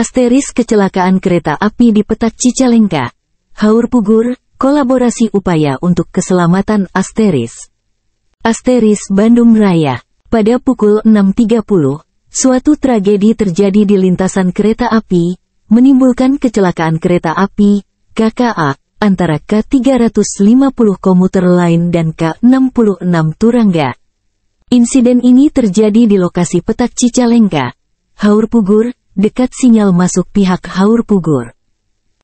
Asteris kecelakaan kereta api di petak Cicalengka. Haur Pugur, kolaborasi upaya untuk keselamatan Asteris. Asteris Bandung Raya. Pada pukul 6.30, suatu tragedi terjadi di lintasan kereta api, menimbulkan kecelakaan kereta api, KKA, antara K350 komuter lain dan K66 Turangga. Insiden ini terjadi di lokasi petak Cicalengka. Haur Pugur, dekat sinyal masuk pihak Haur Pugur.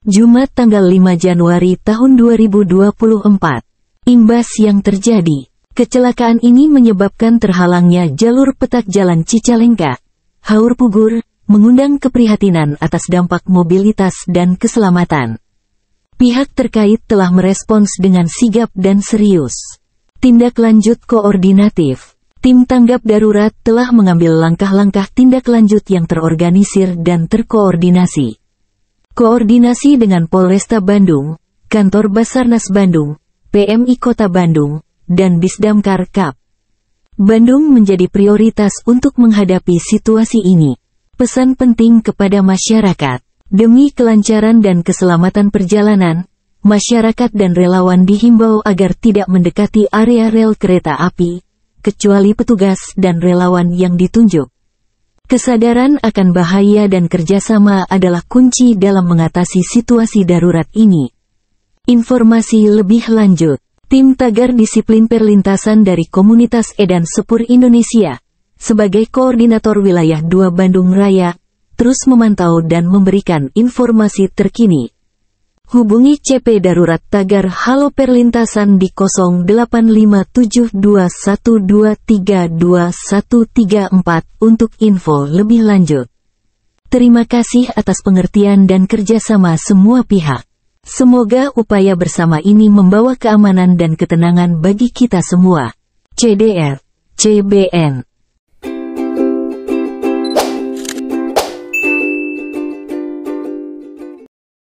Jumat tanggal 5 Januari tahun 2024. Imbas yang terjadi, kecelakaan ini menyebabkan terhalangnya jalur petak jalan Cicalengka. Haur Pugur mengundang keprihatinan atas dampak mobilitas dan keselamatan. Pihak terkait telah merespons dengan sigap dan serius. Tindak lanjut koordinatif Tim tanggap darurat telah mengambil langkah-langkah tindak lanjut yang terorganisir dan terkoordinasi. Koordinasi dengan Polresta Bandung, Kantor Basarnas Bandung, PMI Kota Bandung, dan Bisdamkar Kap. Bandung menjadi prioritas untuk menghadapi situasi ini. Pesan penting kepada masyarakat, demi kelancaran dan keselamatan perjalanan, masyarakat dan relawan dihimbau agar tidak mendekati area rel kereta api, kecuali petugas dan relawan yang ditunjuk. Kesadaran akan bahaya dan kerjasama adalah kunci dalam mengatasi situasi darurat ini. Informasi lebih lanjut, tim tagar disiplin perlintasan dari komunitas Edan Sepur Indonesia, sebagai koordinator wilayah 2 Bandung Raya, terus memantau dan memberikan informasi terkini. Hubungi CP Darurat Tagar Halo Perlintasan di 085721232134 untuk info lebih lanjut. Terima kasih atas pengertian dan kerjasama semua pihak. Semoga upaya bersama ini membawa keamanan dan ketenangan bagi kita semua. CDR, CBN